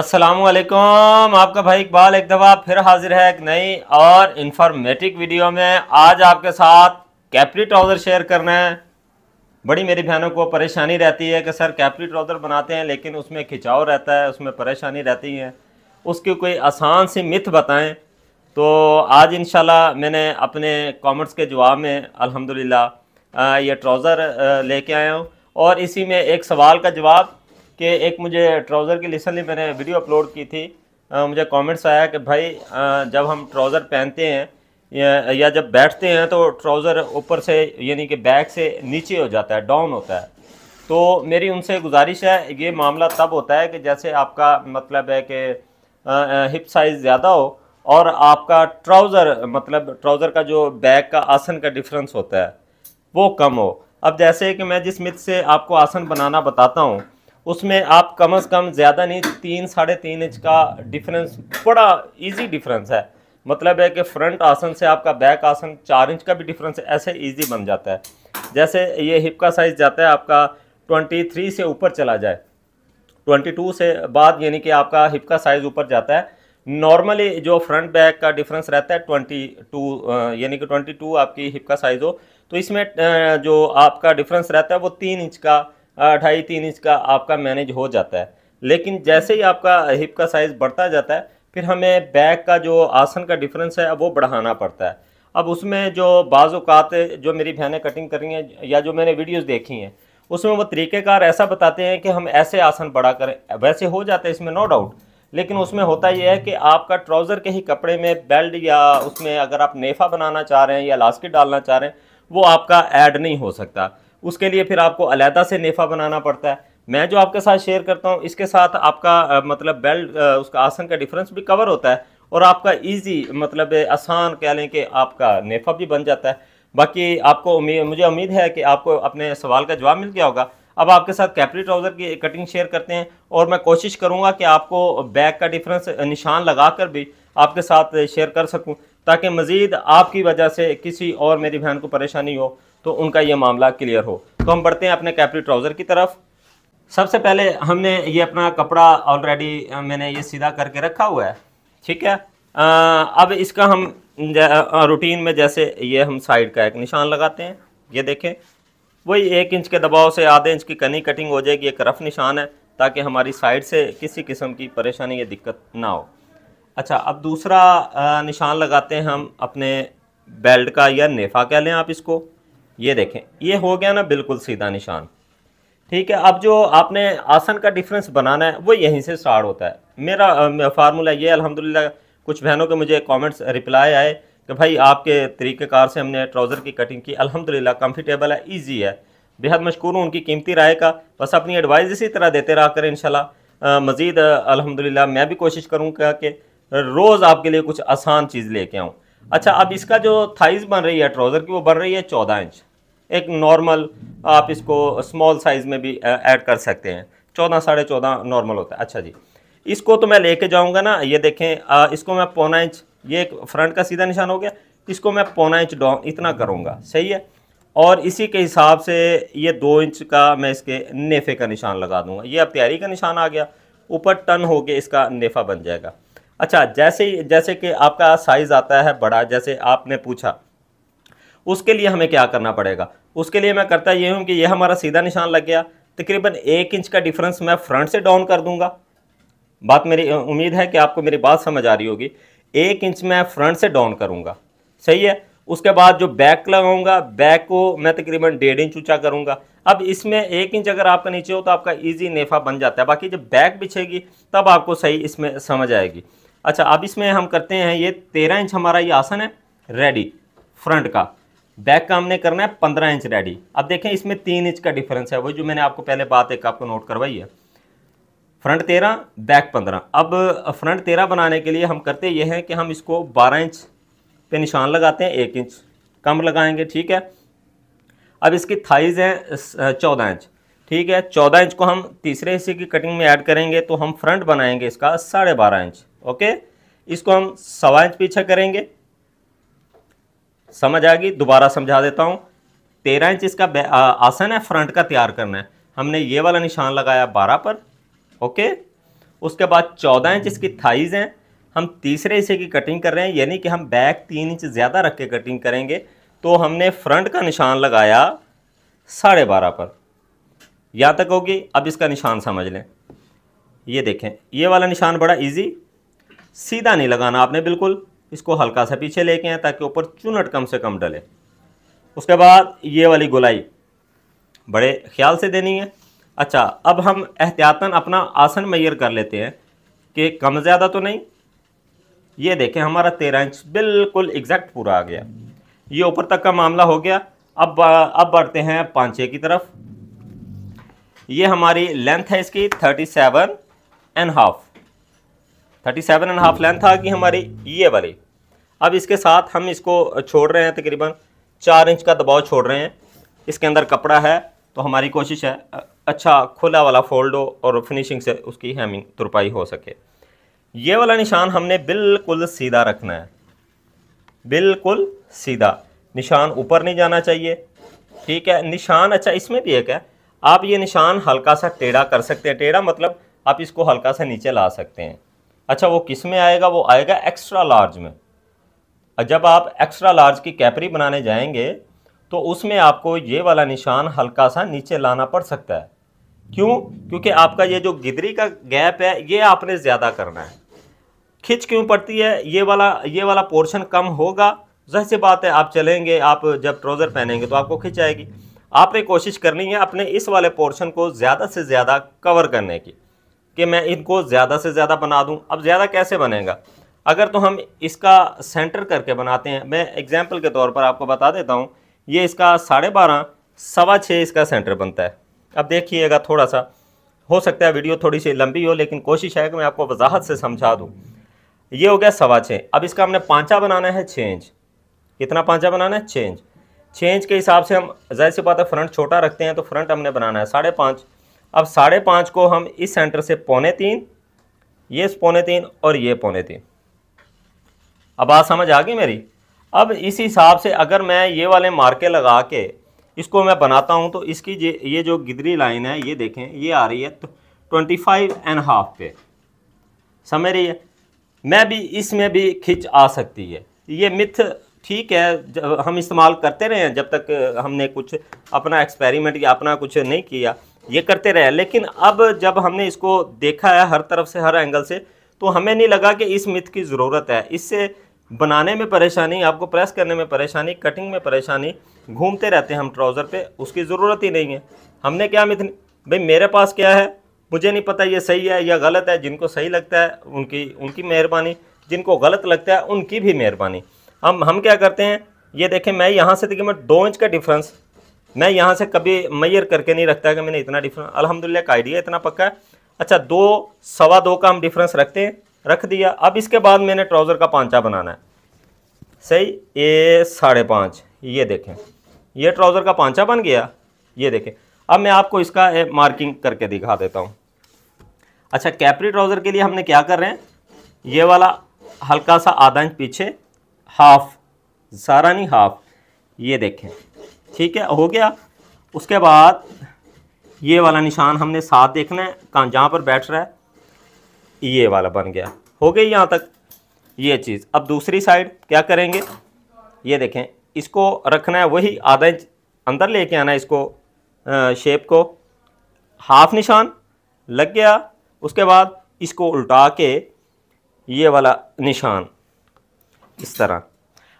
असलकम आपका भाई इकबाल एक दफ़ा फिर हाजिर है एक नई और इन्फॉर्मेटिव वीडियो में आज आपके साथ कैपरी ट्राउज़र शेयर करना है बड़ी मेरी बहनों को परेशानी रहती है कि सर कैपरी ट्राउज़र बनाते हैं लेकिन उसमें खिंचाव रहता है उसमें परेशानी रहती है उसकी कोई आसान सी मिथ बताएं तो आज इन मैंने अपने कॉमेंट्स के जवाब में अलहमदिल्ला ये ट्राउज़र ले आया हूँ और इसी में एक सवाल का जवाब कि एक मुझे ट्राउज़र की रिसेंटली मैंने वीडियो अपलोड की थी आ, मुझे कमेंट्स आया कि भाई आ, जब हम ट्राउज़र पहनते हैं या, या जब बैठते हैं तो ट्राउज़र ऊपर से यानी कि बैक से नीचे हो जाता है डाउन होता है तो मेरी उनसे गुजारिश है ये मामला तब होता है कि जैसे आपका मतलब है कि हिप साइज़ ज़्यादा हो और आपका ट्राउज़र मतलब ट्राउज़र का जो बैक का आसन का डिफरेंस होता है वो कम हो अब जैसे कि मैं जिस मित से आपको आसन बनाना बताता हूँ उसमें आप कम से कम ज़्यादा नहीं तीन साढ़े तीन इंच का डिफरेंस बड़ा इजी डिफरेंस है मतलब है कि फ्रंट आसन से आपका बैक आसन चार इंच का भी डिफरेंस ऐसे इजी बन जाता है जैसे ये हिप का साइज़ जाता है आपका ट्वेंटी थ्री से ऊपर चला जाए ट्वेंटी टू से बाद यानी कि आपका हिप का साइज़ ऊपर जाता है नॉर्मली जो फ्रंट बैक का डिफरेंस रहता है ट्वेंटी टू यानी कि ट्वेंटी टू आपकी हिप का साइज़ हो तो इसमें जो आपका डिफरेंस रहता है वो तीन इंच का अढ़ाई तीन इंच का आपका मैनेज हो जाता है लेकिन जैसे ही आपका हिप का साइज़ बढ़ता जाता है फिर हमें बैक का जो आसन का डिफरेंस है वो बढ़ाना पड़ता है अब उसमें जो बाज़ात जो मेरी बहनें कटिंग कर रही हैं या जो मैंने वीडियोस देखी हैं उसमें वो तरीक़ेकार ऐसा बताते हैं कि हम ऐसे आसन बढ़ा करें वैसे हो जाते हैं इसमें नो डाउट लेकिन उसमें होता यह है कि आपका ट्राउज़र के ही कपड़े में बेल्ट या उसमें अगर आप नेफा बनाना चाह रहे हैं या लास्किट डालना चाह रहे हैं वो आपका ऐड नहीं हो सकता उसके लिए फिर आपको अलहदा से नेफा बनाना पड़ता है मैं जो आपके साथ शेयर करता हूँ इसके साथ आपका मतलब बेल्ट उसका आसन का डिफरेंस भी कवर होता है और आपका इजी मतलब आसान कह लें कि आपका नेफा भी बन जाता है बाकी आपको उम्मीद मुझे उम्मीद है कि आपको अपने सवाल का जवाब मिल गया होगा अब आपके साथ कैपरी ट्राउज़र की कटिंग शेयर करते हैं और मैं कोशिश करूँगा कि आपको बैक का डिफरेंस निशान लगा कर भी आपके साथ शेयर कर सकूँ ताकि मज़ीद आपकी वजह से किसी और मेरी बहन को परेशानी हो तो उनका ये मामला क्लियर हो तो हम बढ़ते हैं अपने कैपरी ट्राउज़र की तरफ सबसे पहले हमने ये अपना कपड़ा ऑलरेडी मैंने ये सीधा करके रखा हुआ है ठीक है आ, अब इसका हम रूटीन में जैसे ये हम साइड का एक निशान लगाते हैं ये देखें वही एक इंच के दबाव से आधे इंच की कनी कटिंग हो जाएगी एक रफ निशान है ताकि हमारी साइड से किसी किस्म की परेशानी या दिक्कत ना हो अच्छा अब दूसरा निशान लगाते हैं हम अपने बेल्ट का या नेफा कह लें आप इसको ये देखें ये हो गया ना बिल्कुल सीधा निशान ठीक है अब जो आपने आसन का डिफरेंस बनाना है वो यहीं से स्टार्ट होता है मेरा फार्मूला ये अल्हम्दुलिल्लाह कुछ बहनों के मुझे कमेंट्स रिप्लाई आए कि भाई आपके तरीक़ेकार से हमने ट्राउज़र की कटिंग की अलहमदिल्ला कम्फर्टेबल है ईजी है बेहद मशहूर हूँ उनकी कीमती राय का बस अपनी एडवाइस इसी तरह देते रह कर इंशाल्लाह मज़ीद अलहमदिल्ला मैं भी कोशिश करूँगा कि रोज़ आपके लिए कुछ आसान चीज़ लेके आऊँ अच्छा अब इसका जो थाइज बन रही है ट्राउज़र की वो बन रही है चौदह इंच एक नॉर्मल आप इसको स्मॉल साइज़ में भी ऐड कर सकते हैं चौदह साढ़े चौदह नॉर्मल होता है अच्छा जी इसको तो मैं लेके जाऊंगा ना ये देखें आ, इसको मैं पौना इंच ये एक फ्रंट का सीधा निशान हो गया इसको मैं पौना इंच डाउन इतना करूँगा सही है और इसी के हिसाब से ये दो इंच का मैं इसके नेफ़े का निशान लगा दूंगा ये अब तैयारी का निशान आ गया ऊपर टन होके इसका नेफ़ा बन जाएगा अच्छा जैसे जैसे कि आपका साइज़ आता है बड़ा जैसे आपने पूछा उसके लिए हमें क्या करना पड़ेगा उसके लिए मैं करता ये हूँ कि यह हमारा सीधा निशान लग गया तकरीबन एक इंच का डिफरेंस मैं फ्रंट से डाउन कर दूंगा बात मेरी उम्मीद है कि आपको मेरी बात समझ आ रही होगी एक इंच मैं फ्रंट से डाउन करूँगा सही है उसके बाद जो बैक लगाऊंगा बैक को मैं तकरीबन डेढ़ इंच ऊंचा करूंगा अब इसमें एक इंच अगर आपका नीचे हो तो आपका इजी नेफा बन जाता है बाकी जब बैक बिछेगी तब आपको सही इसमें समझ आएगी अच्छा अब इसमें हम करते हैं ये तेरह इंच हमारा ये आसन है रेडी फ्रंट का बैक का हमने करना है पंद्रह इंच रेडी अब देखें इसमें तीन इंच का डिफरेंस है वो जो मैंने आपको पहले बात एक आपको नोट करवाई है फ्रंट तेरह बैक पंद्रह अब फ्रंट तेरह बनाने के लिए हम करते ये हैं कि हम इसको बारह इंच पे निशान लगाते हैं एक इंच कम लगाएंगे ठीक है अब इसकी थाइज हैं चौदह इंच ठीक है चौदह इंच को हम तीसरे हिस्से की कटिंग में ऐड करेंगे तो हम फ्रंट बनाएंगे इसका साढ़े बारह इंच ओके इसको हम सवा इंच पीछे करेंगे समझ आएगी दोबारा समझा देता हूँ तेरह इंच इसका आसन है फ्रंट का तैयार करना है हमने ये वाला निशान लगाया बारह पर ओके उसके बाद चौदह इंच इसकी थाइज हैं हम तीसरे हिस्से की कटिंग कर रहे हैं यानी कि हम बैक तीन इंच ज़्यादा रख के कटिंग करेंगे तो हमने फ्रंट का निशान लगाया साढ़े बारह पर यहाँ तक होगी अब इसका निशान समझ लें ये देखें ये वाला निशान बड़ा इजी सीधा नहीं लगाना आपने बिल्कुल इसको हल्का सा पीछे लेके आए ताकि ऊपर चुनट कम से कम डले उसके बाद ये वाली गुलाई बड़े ख्याल से देनी है अच्छा अब हम एहतियातन अपना आसन मैयर कर लेते हैं कि कम ज़्यादा तो नहीं ये देखें हमारा तेरह इंच बिल्कुल एग्जैक्ट पूरा आ गया ये ऊपर तक का मामला हो गया अब अब बढ़ते हैं पाँचे की तरफ ये हमारी लेंथ है इसकी thirty seven and half thirty seven and half length आ गई हमारी ये वाली अब इसके साथ हम इसको छोड़ रहे हैं तकरीबन चार इंच का दबाव छोड़ रहे हैं इसके अंदर कपड़ा है तो हमारी कोशिश है अच्छा खुला वाला फोल्ड हो और फिनिशिंग से उसकी हेमिंग तुरपाई हो सके ये वाला निशान हमने बिल्कुल सीधा रखना है बिल्कुल सीधा निशान ऊपर नहीं जाना चाहिए ठीक है निशान अच्छा इसमें भी एक है आप ये निशान हल्का सा टेढ़ा कर सकते हैं टेढ़ा मतलब आप इसको हल्का सा नीचे ला सकते हैं अच्छा वो किस में आएगा वो आएगा एक्स्ट्रा लार्ज में जब आप एक्स्ट्रा लार्ज की कैपरी बनाने जाएंगे तो उसमें आपको ये वाला निशान हल्का सा नीचे लाना पड़ सकता है क्यों क्योंकि आपका ये जो गिदरी का गैप है ये आपने ज़्यादा करना है खिंच क्यों पड़ती है ये वाला ये वाला पोर्शन कम होगा जहर सी बात है आप चलेंगे आप जब ट्राउज़र पहनेंगे तो आपको खिंच आएगी आपने कोशिश करनी है अपने इस वाले पोर्शन को ज़्यादा से ज़्यादा कवर करने की कि मैं इनको ज़्यादा से ज़्यादा बना दूँ अब ज़्यादा कैसे बनेगा अगर तो हम इसका सेंटर करके बनाते हैं मैं एग्ज़ाम्पल के तौर पर आपको बता देता हूँ ये इसका साढ़े बारह सवा छः इसका सेंटर बनता है अब देखिएगा थोड़ा सा हो सकता है वीडियो थोड़ी सी लंबी हो लेकिन कोशिश है कि मैं आपको वजाहत से समझा दूँ ये हो गया सवा छः अब इसका हमने पाँचा बनाना है छः इंच कितना पाँचा बनाना है छः इंच छः इंच के हिसाब से हम जैसे सी बात है फ्रंट छोटा रखते हैं तो फ्रंट हमने बनाना है साढ़े पाँच अब साढ़े पाँच को हम इस सेंटर से पौने तीन ये पौने तीन और ये पौने तीन अब बात समझ आ गई मेरी अब इस हिसाब से अगर मैं ये वाले मार्के लगा के इसको मैं बनाता हूँ तो इसकी ये जो गिदरी लाइन है ये देखें ये आ रही है तो ट्वेंटी फाइव एंड हाफ पे समझ रही है मैं भी इसमें भी खिंच आ सकती है ये मिथ ठीक है हम इस्तेमाल करते रहे हैं जब तक हमने कुछ अपना एक्सपेरिमेंट या अपना कुछ नहीं किया ये करते रहे लेकिन अब जब हमने इसको देखा है हर तरफ से हर एंगल से तो हमें नहीं लगा कि इस मिथ की ज़रूरत है इससे बनाने में परेशानी आपको प्रेस करने में परेशानी कटिंग में परेशानी घूमते रहते हैं हम ट्राउज़र पे उसकी ज़रूरत ही नहीं है हमने क्या मिथ भाई मेरे पास क्या है मुझे नहीं पता ये सही है या गलत है जिनको सही लगता है उनकी उनकी मेहरबानी जिनको गलत लगता है उनकी भी मेहरबानी हम हम क्या करते हैं ये देखें मैं यहाँ से देखिए मैं दो इंच का डिफरेंस मैं यहाँ से कभी मैयर करके नहीं रखता कि मैंने इतना डिफरेंस अलहमदिल्ला का आइडिया इतना पक्का है अच्छा दो सवा दो का हम डिफरेंस रखते हैं रख दिया अब इसके बाद मैंने ट्राउज़र का पाँचा बनाना है सही ये साढ़े पाँच ये देखें ये ट्राउज़र का पाँचा बन गया ये देखें अब मैं आपको इसका मार्किंग करके दिखा देता हूँ अच्छा कैपरी ट्राउज़र के लिए हमने क्या कर रहे हैं ये वाला हल्का सा आधा इंच पीछे हाफ सारा नहीं हाफ ये देखें ठीक है हो गया उसके बाद ये वाला निशान हमने साथ देखना है कहाँ जहाँ पर बैठ रहा है ये वाला बन गया हो गई यहाँ तक ये चीज़ अब दूसरी साइड क्या करेंगे ये देखें इसको रखना है वही आधा इंच अंदर लेके आना है इसको शेप को हाफ निशान लग गया उसके बाद इसको उल्टा के ये वाला निशान इस तरह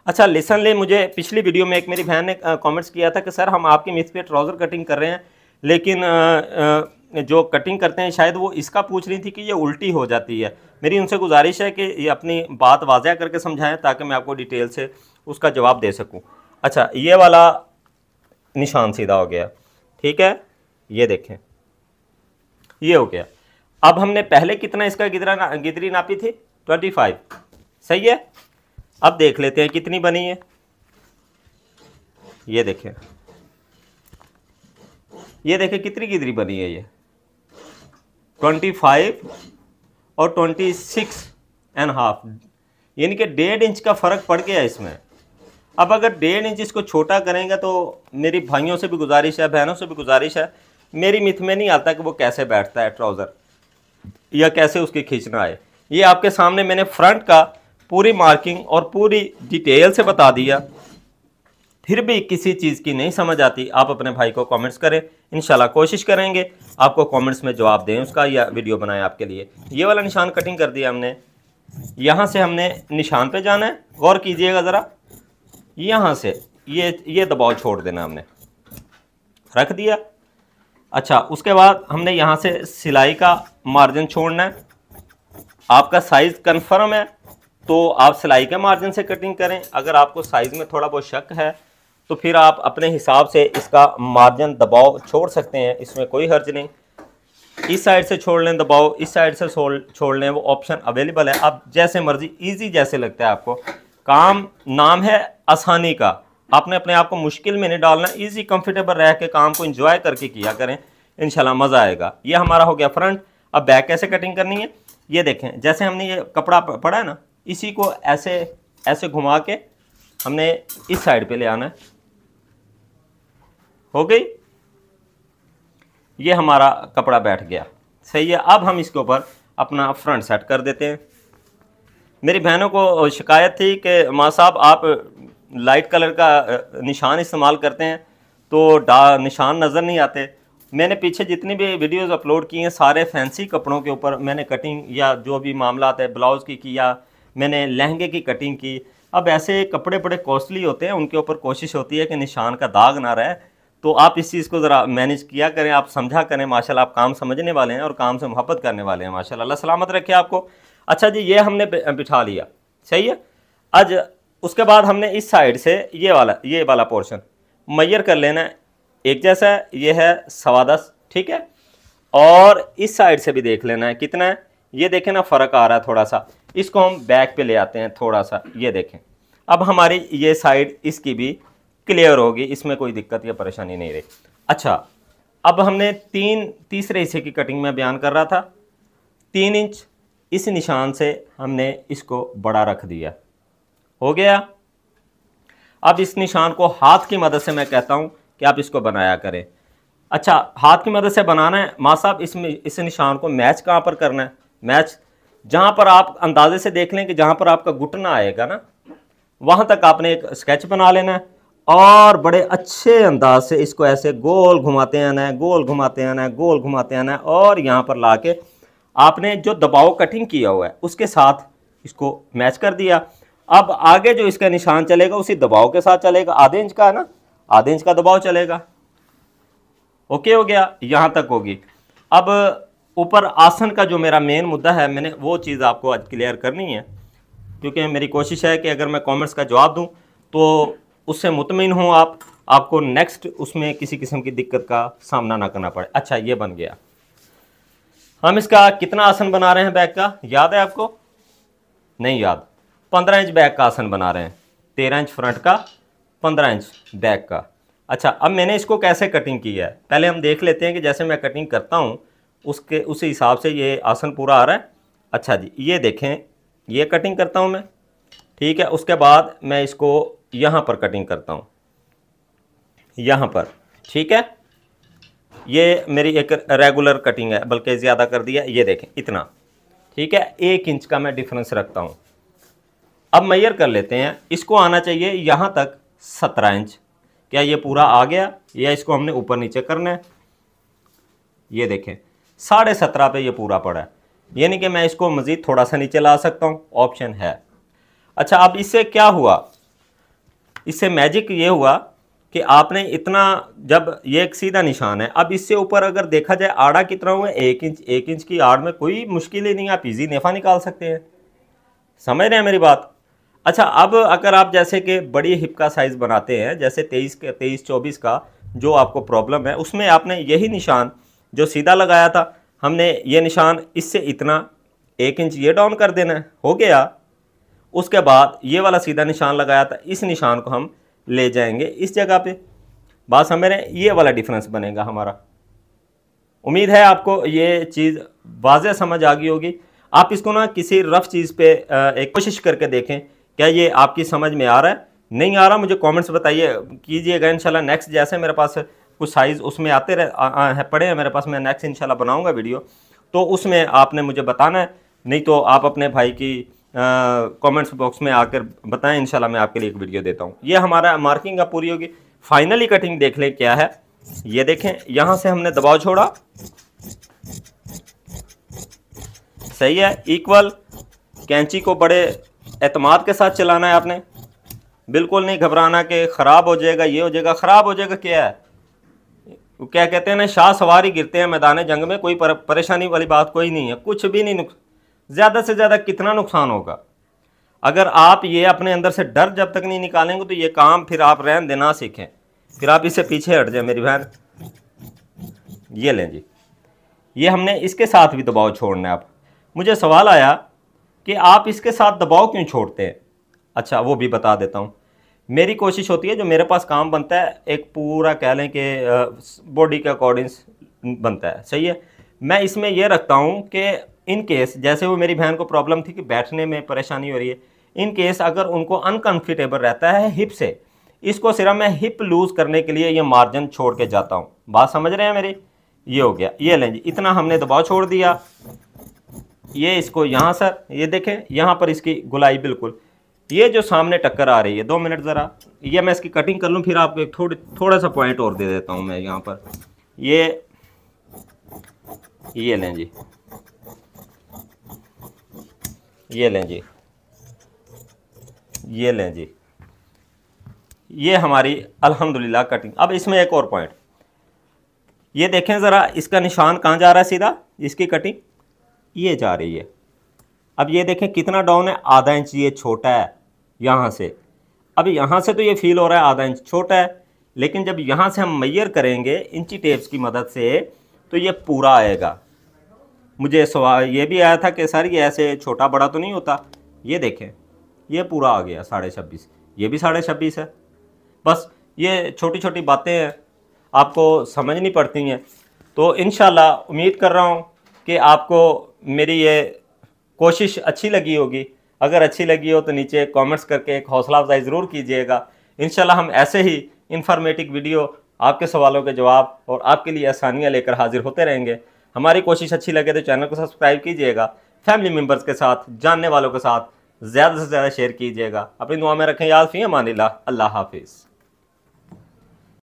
अच्छा लेसन ले मुझे पिछली वीडियो में एक मेरी बहन ने कमेंट्स किया था कि सर हम आपकी मिस पे ट्राउज़र कटिंग कर रहे हैं लेकिन आ, आ, जो कटिंग करते हैं शायद वो इसका पूछ रही थी कि ये उल्टी हो जाती है मेरी उनसे गुजारिश है कि ये अपनी बात वाजिया करके समझाएं ताकि मैं आपको डिटेल से उसका जवाब दे सकूँ अच्छा ये वाला निशान सीधा हो गया ठीक है ये देखें ये हो गया अब हमने पहले कितना इसका गिदरा ना, गिदरी नापी थी ट्वेंटी फाइव सही है अब देख लेते हैं कितनी बनी है ये देखें ये देखें कितनी कितनी बनी है ये ट्वेंटी फाइव और ट्वेंटी सिक्स एंड हाफ यानी कि डेढ़ इंच का फ़र्क पड़ गया इसमें अब अगर डेढ़ इंच इसको छोटा करेंगे तो मेरी भाइयों से भी गुजारिश है बहनों से भी गुजारिश है मेरी मिथ में नहीं आता कि वो कैसे बैठता है ट्राउज़र या कैसे उसके खींचना है ये आपके सामने मैंने फ्रंट का पूरी मार्किंग और पूरी डिटेल से बता दिया फिर भी किसी चीज़ की नहीं समझ आती आप अपने भाई को कमेंट्स करें इंशाल्लाह कोशिश करेंगे आपको कमेंट्स में जवाब दें उसका या वीडियो बनाएं आपके लिए ये वाला निशान कटिंग कर दिया हमने यहाँ से हमने निशान पे जाना है गौर कीजिएगा ज़रा यहाँ से ये ये दबाव छोड़ देना हमने रख दिया अच्छा उसके बाद हमने यहाँ से सिलाई का मार्जिन छोड़ना है आपका साइज़ कन्फर्म है तो आप सिलाई के मार्जिन से कटिंग करें अगर आपको साइज़ में थोड़ा बहुत शक है तो फिर आप अपने हिसाब से इसका मार्जिन दबाव छोड़ सकते हैं इसमें कोई हर्ज नहीं इस साइड से छोड़ लें दबाओ इस साइड से छोड़ लें वो ऑप्शन अवेलेबल है आप जैसे मर्जी इजी जैसे लगता है आपको काम नाम है आसानी का आपने अपने आप को मुश्किल में नहीं डालना इजी कंफर्टेबल रह के काम को इंजॉय करके किया करें इंशाल्लाह मज़ा आएगा ये हमारा हो गया फ्रंट अब बैक कैसे कटिंग करनी है ये देखें जैसे हमने ये कपड़ा पड़ा है ना इसी को ऐसे ऐसे घुमा के हमने इस साइड पे ले आना है हो गई ये हमारा कपड़ा बैठ गया सही है अब हम इसके ऊपर अपना फ्रंट सेट कर देते हैं मेरी बहनों को शिकायत थी कि माँ साहब आप लाइट कलर का निशान इस्तेमाल करते हैं तो डा निशान नज़र नहीं आते मैंने पीछे जितनी भी वीडियोस अपलोड की हैं सारे फैंसी कपड़ों के ऊपर मैंने कटिंग या जो भी मामला आता है ब्लाउज़ की किया मैंने लहंगे की कटिंग की अब ऐसे कपड़े बड़े कॉस्टली होते हैं उनके ऊपर कोशिश होती है कि निशान का दाग ना रहे तो आप इस चीज़ को ज़रा मैनेज किया करें आप समझा करें माशाल्लाह आप काम समझने वाले हैं और काम से मोहब्बत करने वाले हैं माशाल्लाह अल्लाह सलामत रखे आपको अच्छा जी ये हमने बिठा लिया सही है आज उसके बाद हमने इस साइड से ये वाला ये वाला पोर्शन मैयर कर लेना एक जैसा है ये है सवा दस ठीक है और इस साइड से भी देख लेना है कितना है ये देखें ना फ़र्क आ रहा है थोड़ा सा इसको हम बैक पे ले आते हैं थोड़ा सा ये देखें अब हमारी ये साइड इसकी भी क्लियर होगी इसमें कोई दिक्कत या परेशानी नहीं रही अच्छा अब हमने तीन तीसरे हिस्से की कटिंग में बयान कर रहा था तीन इंच इस निशान से हमने इसको बड़ा रख दिया हो गया अब इस निशान को हाथ की मदद से मैं कहता हूँ कि आप इसको बनाया करें अच्छा हाथ की मदद से बनाना है माँ साहब इसमें इस निशान को मैच कहाँ पर करना है मैच जहां पर आप अंदाजे से देख लें कि जहां पर आपका घुटना आएगा ना वहां तक आपने एक स्केच बना लेना है और बड़े अच्छे अंदाज से इसको ऐसे गोल घुमाते आना है गोल घुमाते आना है गोल घुमाते आना है और यहाँ पर लाके आपने जो दबाव कटिंग किया हुआ है उसके साथ इसको मैच कर दिया अब आगे जो इसका निशान चलेगा उसी दबाव के साथ चलेगा आधे इंच का है ना आधे इंच का दबाव चलेगा ओके हो गया यहाँ तक होगी अब ऊपर आसन का जो मेरा मेन मुद्दा है मैंने वो चीज़ आपको आज क्लियर करनी है क्योंकि मेरी कोशिश है कि अगर मैं कॉमेंट्स का जवाब दूँ तो उससे मुतमिन हूँ आप आपको नेक्स्ट उसमें किसी किस्म की दिक्कत का सामना ना करना पड़े अच्छा ये बन गया हम इसका कितना आसन बना रहे हैं बैग का याद है आपको नहीं याद पंद्रह इंच बैक का आसन बना रहे हैं तेरह इंच फ्रंट का पंद्रह इंच बैक का अच्छा अब मैंने इसको कैसे कटिंग की है पहले हम देख लेते हैं कि जैसे मैं कटिंग करता हूँ उसके उसी हिसाब से ये आसन पूरा आ रहा है अच्छा जी ये देखें ये कटिंग करता हूँ मैं ठीक है उसके बाद मैं इसको यहाँ पर कटिंग करता हूँ यहाँ पर ठीक है ये मेरी एक रेगुलर कटिंग है बल्कि ज़्यादा कर दिया ये देखें इतना ठीक है एक इंच का मैं डिफरेंस रखता हूँ अब मैयर कर लेते हैं इसको आना चाहिए यहाँ तक सत्रह इंच क्या ये पूरा आ गया या इसको हमने ऊपर नीचे करना है ये देखें साढ़े सत्रह पे ये पूरा पड़ा है यानी कि मैं इसको मज़ीद थोड़ा सा नीचे ला सकता हूँ ऑप्शन है अच्छा अब इससे क्या हुआ इससे मैजिक ये हुआ कि आपने इतना जब ये एक सीधा निशान है अब इससे ऊपर अगर देखा जाए आड़ा कितना हुआ है एक इंच एक इंच की आड़ में कोई मुश्किल ही नहीं आप इजी नेफा निकाल सकते हैं समझ रहे हैं मेरी बात अच्छा अब अगर आप जैसे कि बड़ी हिप का साइज़ बनाते हैं जैसे तेईस के तेईस चौबीस का जो आपको प्रॉब्लम है उसमें आपने यही निशान जो सीधा लगाया था हमने ये निशान इससे इतना एक इंच ये डाउन कर देना है हो गया उसके बाद ये वाला सीधा निशान लगाया था इस निशान को हम ले जाएंगे इस जगह पे बात समझ रहे ये वाला डिफरेंस बनेगा हमारा उम्मीद है आपको ये चीज़ वाजह समझ आ गई होगी आप इसको ना किसी रफ़ चीज़ पे एक कोशिश करके देखें क्या ये आपकी समझ में आ रहा है नहीं आ रहा मुझे कमेंट्स बताइए कीजिएगा इंशाल्लाह नेक्स्ट जैसे मेरे पास कुछ साइज़ उसमें आते रहे आ, आ, पड़े हैं मेरे पास मैं नेक्स्ट इंशाल्लाह बनाऊंगा वीडियो तो उसमें आपने मुझे बताना है नहीं तो आप अपने भाई की कमेंट्स बॉक्स में आकर बताएं इंशाल्लाह मैं आपके लिए एक वीडियो देता हूँ ये हमारा मार्किंग का पूरी होगी फाइनली कटिंग देख लें क्या है ये देखें यहाँ से हमने दबाव छोड़ा सही है इक्वल कैंची को बड़े एतमाद के साथ चलाना है आपने बिल्कुल नहीं घबराना कि ख़राब हो जाएगा ये हो जाएगा ख़राब हो जाएगा क्या है तो क्या कहते हैं ना शाह सवारी गिरते हैं मैदान जंग में कोई परेशानी वाली बात कोई नहीं है कुछ भी नहीं ज़्यादा से ज़्यादा कितना नुकसान होगा अगर आप ये अपने अंदर से डर जब तक नहीं निकालेंगे तो ये काम फिर आप रहन देना सीखें फिर आप इससे पीछे हट जाए मेरी बहन ये लें जी ये हमने इसके साथ भी दबाव छोड़ना है आप मुझे सवाल आया कि आप इसके साथ दबाव क्यों छोड़ते हैं अच्छा वो भी बता देता हूँ मेरी कोशिश होती है जो मेरे पास काम बनता है एक पूरा कह लें कि बॉडी के अकॉर्डिंग बनता है सही है मैं इसमें यह रखता हूँ कि इन केस जैसे वो मेरी बहन को प्रॉब्लम थी कि बैठने में परेशानी हो रही है इन केस अगर उनको अनकम्फर्टेबल रहता है हिप से इसको सिर्फ मैं हिप लूज़ करने के लिए ये मार्जिन छोड़ के जाता हूँ बात समझ रहे हैं मेरी ये हो गया ये लें जी इतना हमने दबाव छोड़ दिया ये इसको यहाँ सर ये देखें यहाँ पर इसकी गुलाई बिल्कुल ये जो सामने टक्कर आ रही है दो मिनट ज़रा ये मैं इसकी कटिंग कर लूँ फिर आपको एक थोड़ी थोड़ा सा पॉइंट और दे देता हूँ मैं यहाँ पर ये ये लें जी ये लें जी ये लें जी ये हमारी अल्हम्दुलिल्लाह कटिंग अब इसमें एक और पॉइंट ये देखें ज़रा इसका निशान कहाँ जा रहा है सीधा इसकी कटिंग ये जा रही है अब ये देखें कितना डाउन है आधा इंच ये छोटा है यहाँ से अब यहाँ से तो ये फील हो रहा है आधा इंच छोटा है लेकिन जब यहाँ से हम मैयर करेंगे इंची टेप्स की मदद से तो ये पूरा आएगा मुझे सवाल ये भी आया था कि सर ये ऐसे छोटा बड़ा तो नहीं होता ये देखें ये पूरा आ गया साढ़े छब्बीस ये भी साढ़े छब्बीस है बस ये छोटी छोटी बातें हैं आपको समझनी पड़ती हैं तो इन उम्मीद कर रहा हूँ कि आपको मेरी ये कोशिश अच्छी लगी होगी अगर अच्छी लगी हो तो नीचे कमेंट्स करके एक हौसला अफजाई ज़रूर कीजिएगा इन हम ऐसे ही इन्फॉर्मेटिव वीडियो आपके सवालों के जवाब और आपके लिए आसानियाँ लेकर हाजिर होते रहेंगे हमारी कोशिश अच्छी लगे तो चैनल को सब्सक्राइब कीजिएगा फैमिली मेम्बर्स के साथ जानने वालों के साथ ज़्यादा से ज़्यादा शेयर कीजिएगा अपनी दुआ में रखें याद फ़ी अमान अल्लाह हाफिज़